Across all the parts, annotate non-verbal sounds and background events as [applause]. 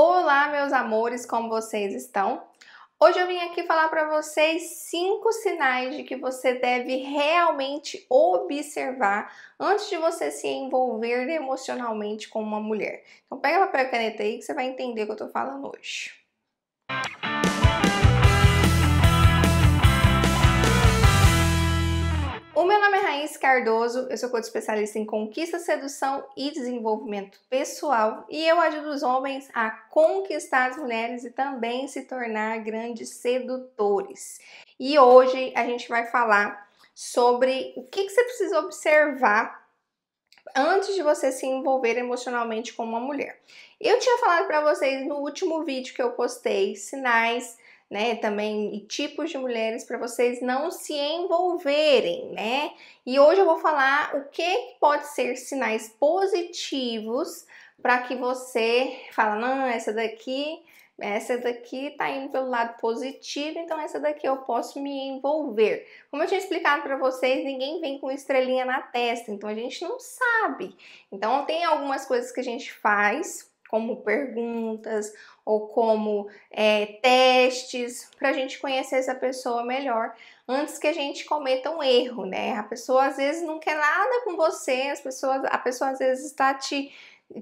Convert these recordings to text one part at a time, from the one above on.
Olá, meus amores, como vocês estão? Hoje eu vim aqui falar para vocês cinco sinais de que você deve realmente observar antes de você se envolver emocionalmente com uma mulher. Então pega papel e caneta aí que você vai entender o que eu tô falando hoje. Vanessa Cardoso, eu sou coach especialista em conquista, sedução e desenvolvimento pessoal e eu ajudo os homens a conquistar as mulheres e também se tornar grandes sedutores. E hoje a gente vai falar sobre o que, que você precisa observar antes de você se envolver emocionalmente com uma mulher. Eu tinha falado para vocês no último vídeo que eu postei sinais né? Também e tipos de mulheres para vocês não se envolverem, né? E hoje eu vou falar o que pode ser sinais positivos para que você fala, não, essa daqui, essa daqui tá indo pelo lado positivo, então essa daqui eu posso me envolver. Como eu tinha explicado para vocês, ninguém vem com estrelinha na testa, então a gente não sabe. Então tem algumas coisas que a gente faz como perguntas ou como é, testes, para a gente conhecer essa pessoa melhor antes que a gente cometa um erro, né? A pessoa às vezes não quer nada com você, as pessoas, a pessoa às vezes está te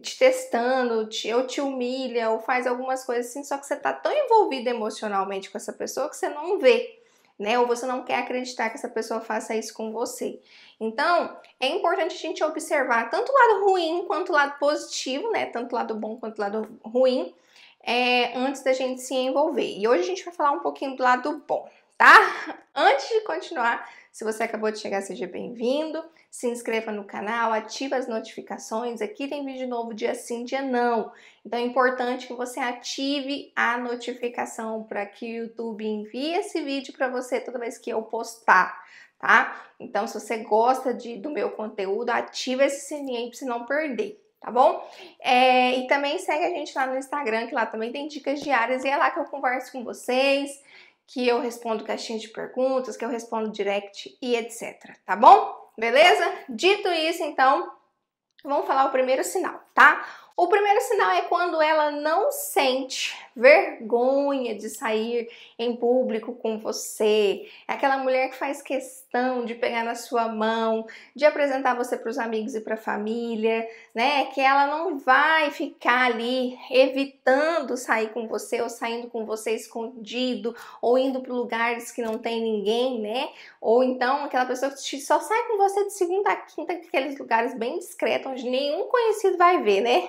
te testando, te, ou te humilha, ou faz algumas coisas assim, só que você tá tão envolvido emocionalmente com essa pessoa que você não vê né? Ou você não quer acreditar que essa pessoa faça isso com você. Então, é importante a gente observar tanto o lado ruim quanto o lado positivo, né? Tanto o lado bom quanto o lado ruim, é, antes da gente se envolver. E hoje a gente vai falar um pouquinho do lado bom, tá? Antes de continuar, se você acabou de chegar, seja bem-vindo. Se inscreva no canal, ative as notificações. Aqui tem vídeo novo dia sim, dia não. Então é importante que você ative a notificação para que o YouTube envie esse vídeo para você toda vez que eu postar, tá? Então se você gosta de, do meu conteúdo, ativa esse sininho aí para você não perder tá bom? É, e também segue a gente lá no Instagram, que lá também tem dicas diárias e é lá que eu converso com vocês, que eu respondo caixinha de perguntas, que eu respondo direct e etc. Tá bom? Beleza? Dito isso, então, vamos falar o primeiro sinal tá? O primeiro sinal é quando ela não sente vergonha de sair em público com você. É aquela mulher que faz questão de pegar na sua mão, de apresentar você para os amigos e para a família, né? Que ela não vai ficar ali evitando sair com você ou saindo com você escondido ou indo para lugares que não tem ninguém, né? Ou então aquela pessoa que só sai com você de segunda a quinta, aqueles lugares bem discretos onde nenhum conhecido vai ver, né?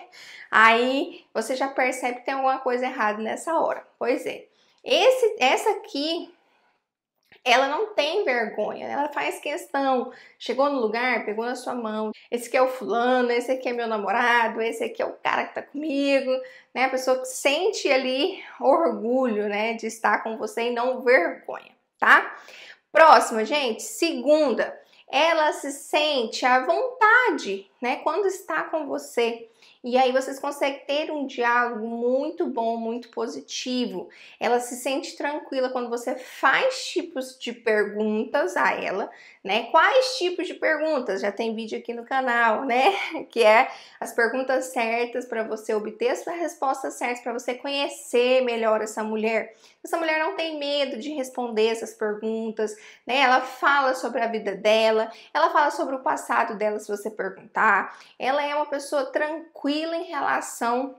Aí você já percebe que tem alguma coisa errada nessa hora. Pois é. Esse, essa aqui, ela não tem vergonha, né? ela faz questão. Chegou no lugar, pegou na sua mão. Esse aqui é o fulano, esse aqui é meu namorado, esse aqui é o cara que tá comigo, né? A pessoa que sente ali orgulho, né, de estar com você e não vergonha, tá? Próxima, gente, segunda ela se sente à vontade, né, quando está com você. E aí vocês conseguem ter um diálogo muito bom, muito positivo. Ela se sente tranquila quando você faz tipos de perguntas a ela, né? Quais tipos de perguntas? Já tem vídeo aqui no canal, né? [laughs] Que é as perguntas certas para você obter as respostas certas, para você conhecer melhor essa mulher. Essa mulher não tem medo de responder essas perguntas, né? Ela fala sobre a vida dela, ela fala sobre o passado dela se você perguntar. Ela é uma pessoa tranquila tranquila em relação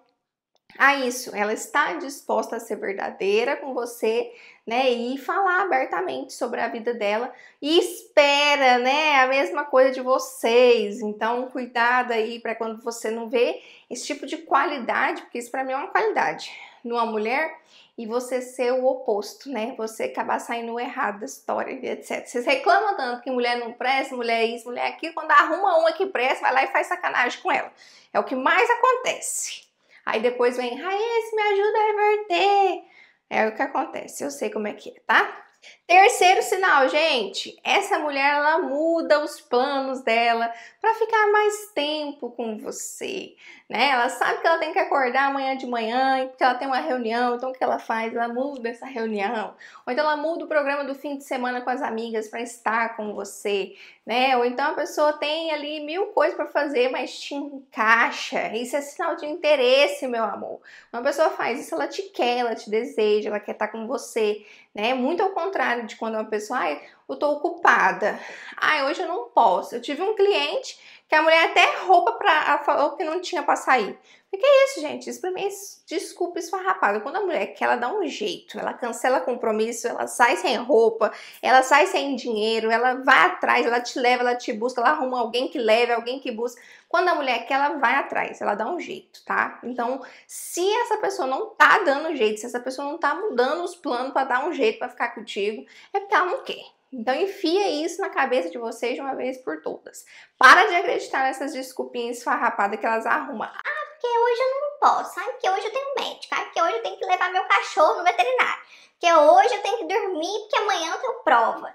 a isso. Ela está disposta a ser verdadeira com você, né, e falar abertamente sobre a vida dela e espera, né, a mesma coisa de vocês. Então, cuidado aí para quando você não vê esse tipo de qualidade, porque isso para mim é uma qualidade numa mulher e você ser o oposto, né? Você acabar saindo errado da história, etc. Vocês reclamam tanto que mulher não presta, mulher é isso, mulher é aquilo, quando arruma uma que presta, vai lá e faz sacanagem com ela. É o que mais acontece. Aí depois vem, Raíssa, me ajuda a reverter. É o que acontece, eu sei como é que é, tá? Terceiro sinal, gente, essa mulher ela muda os planos dela para ficar mais tempo com você, né? Ela sabe que ela tem que acordar amanhã de manhã, que ela tem uma reunião, então o que ela faz? Ela muda essa reunião. Ou então ela muda o programa do fim de semana com as amigas para estar com você, né? Ou então a pessoa tem ali mil coisas para fazer, mas te encaixa. Isso é sinal de interesse, meu amor. Uma pessoa faz isso, ela te quer, ela te deseja, ela quer estar tá com você, né? Muito ao contrário contrário de quando uma pessoa, é, eu tô ocupada, Ai, hoje eu não posso. Eu tive um cliente que a mulher até roupa pra. Ela falou que não tinha pra sair. O que é isso, gente? Isso pra mim é desculpa esfarrapada. Quando a mulher quer, ela dá um jeito, ela cancela compromisso, ela sai sem roupa, ela sai sem dinheiro, ela vai atrás, ela te leva, ela te busca, ela arruma alguém que leve, alguém que busca. Quando a mulher quer, ela vai atrás, ela dá um jeito, tá? Então, se essa pessoa não tá dando jeito, se essa pessoa não tá mudando os planos para dar um jeito para ficar contigo, é porque ela não quer. Então enfia isso na cabeça de vocês de uma vez por todas. Para de acreditar nessas desculpinhas farrapadas que elas arrumam. Ah, porque hoje eu não posso. Ah, porque hoje eu tenho médico. Ah, porque hoje eu tenho que levar meu cachorro no veterinário. Porque hoje eu tenho que dormir, porque amanhã eu tenho prova.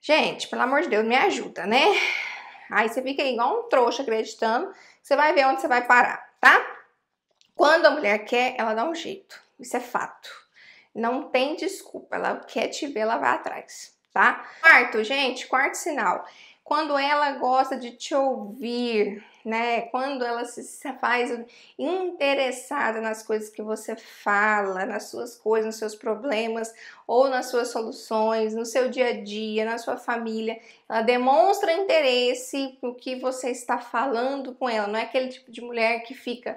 Gente, pelo amor de Deus, me ajuda, né? Aí você fica igual um trouxa acreditando, você vai ver onde você vai parar, tá? Quando a mulher quer, ela dá um jeito. Isso é fato. Não tem desculpa. Ela quer te ver, ela vai atrás tá? Quarto, gente, quarto sinal. Quando ela gosta de te ouvir, né? Quando ela se faz interessada nas coisas que você fala, nas suas coisas, nos seus problemas ou nas suas soluções, no seu dia a dia, na sua família, ela demonstra interesse no que você está falando com ela. Não é aquele tipo de mulher que fica,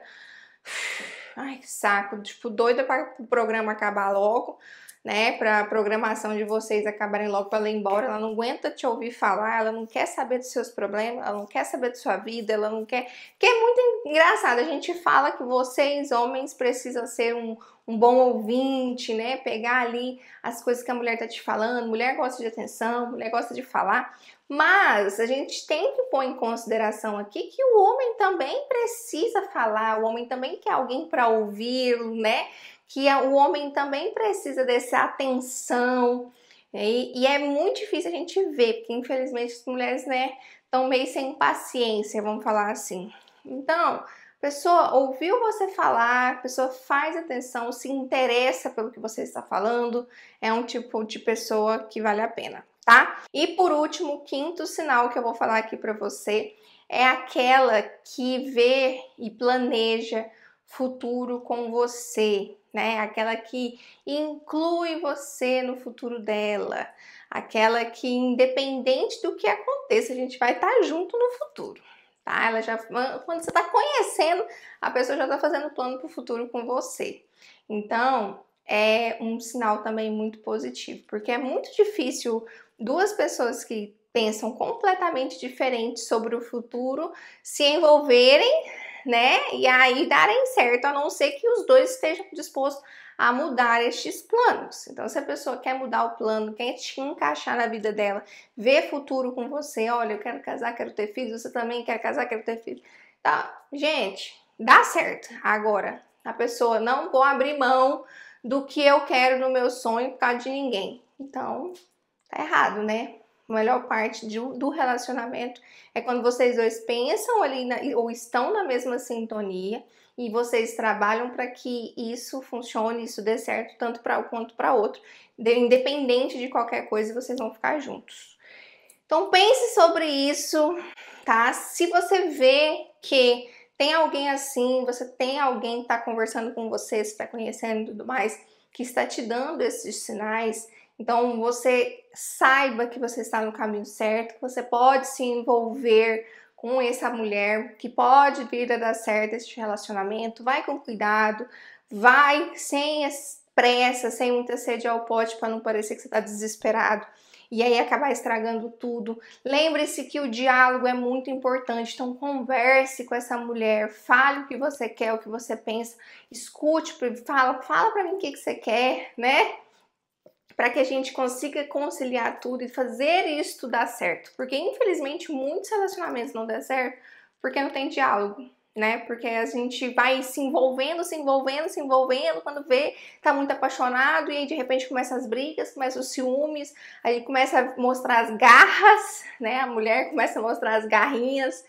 ai que saco, tipo doida para o programa acabar logo né, para a programação de vocês acabarem logo para ela ir embora. Ela não aguenta te ouvir falar, ela não quer saber dos seus problemas, ela não quer saber da sua vida, ela não quer. Que é muito engraçado. A gente fala que vocês, homens, precisam ser um, um bom ouvinte, né? Pegar ali as coisas que a mulher tá te falando. Mulher gosta de atenção, mulher gosta de falar. Mas a gente tem que pôr em consideração aqui que o homem também precisa falar, o homem também quer alguém para ouvir, né? que o homem também precisa dessa atenção. Né? E, e é muito difícil a gente ver, porque infelizmente as mulheres, né, estão meio sem paciência, vamos falar assim. Então, pessoa ouviu você falar, a pessoa faz atenção, se interessa pelo que você está falando, é um tipo de pessoa que vale a pena, tá? E por último, o quinto sinal que eu vou falar aqui para você é aquela que vê e planeja futuro com você, né? Aquela que inclui você no futuro dela, aquela que independente do que aconteça, a gente vai estar tá junto no futuro. Tá? Ela já quando você está conhecendo, a pessoa já está fazendo plano para o futuro com você. Então, é um sinal também muito positivo, porque é muito difícil duas pessoas que pensam completamente diferente sobre o futuro se envolverem né? E aí darem certo, a não ser que os dois estejam dispostos a mudar estes planos. Então, se a pessoa quer mudar o plano, quer te encaixar na vida dela, ver futuro com você, olha, eu quero casar, quero ter filhos, você também quer casar, quero ter filhos. Tá, gente, dá certo. Agora, a pessoa não vou abrir mão do que eu quero no meu sonho por causa de ninguém. Então, tá errado, né? A melhor parte de, do relacionamento é quando vocês dois pensam ali na, ou estão na mesma sintonia e vocês trabalham para que isso funcione, isso dê certo tanto para um quanto para outro, de, independente de qualquer coisa, vocês vão ficar juntos. Então pense sobre isso, tá? Se você vê que tem alguém assim, você tem alguém que está conversando com você, está conhecendo e tudo mais, que está te dando esses sinais, então você saiba que você está no caminho certo, que você pode se envolver com essa mulher, que pode vir a dar certo este relacionamento. Vai com cuidado, vai sem pressa, sem muita sede ao pote para não parecer que você está desesperado e aí acabar estragando tudo. Lembre-se que o diálogo é muito importante, então converse com essa mulher, fale o que você quer, o que você pensa, escute, fala, fala para mim o que, que você quer, né? para que a gente consiga conciliar tudo e fazer isso dar certo. Porque infelizmente muitos relacionamentos não dão certo porque não tem diálogo, né? Porque a gente vai se envolvendo, se envolvendo, se envolvendo, quando vê, tá muito apaixonado e aí de repente começa as brigas, começa os ciúmes, aí começa a mostrar as garras, né? A mulher começa a mostrar as garrinhas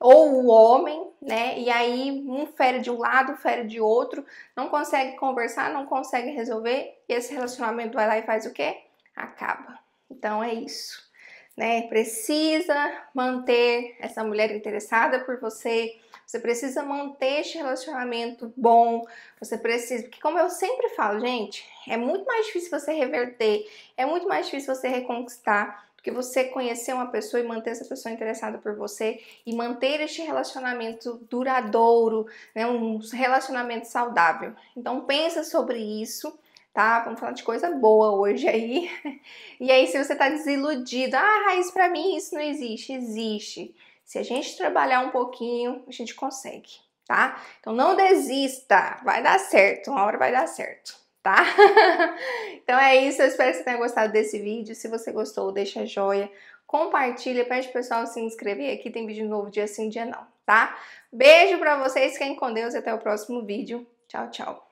ou o homem, né? E aí um fere de um lado, fere de outro, não consegue conversar, não consegue resolver, e esse relacionamento vai lá e faz o quê? Acaba. Então é isso, né? Precisa manter essa mulher interessada por você, você precisa manter este relacionamento bom. Você precisa, porque como eu sempre falo, gente, é muito mais difícil você reverter, é muito mais difícil você reconquistar do que você conhecer uma pessoa e manter essa pessoa interessada por você e manter este relacionamento duradouro, né, um relacionamento saudável. Então pensa sobre isso tá? Vamos falar de coisa boa hoje aí. [laughs] E aí, se você tá desiludido, ah, Raiz, pra mim isso não existe. Existe. Se a gente trabalhar um pouquinho, a gente consegue, tá? Então não desista, vai dar certo, uma hora vai dar certo, tá? [laughs] então é isso, eu espero que você tenha gostado desse vídeo. Se você gostou, deixa joia, compartilha, pede pro pessoal se inscrever aqui, tem vídeo novo dia sim, dia não, tá? Beijo pra vocês, fiquem com Deus e até o próximo vídeo. Tchau, tchau.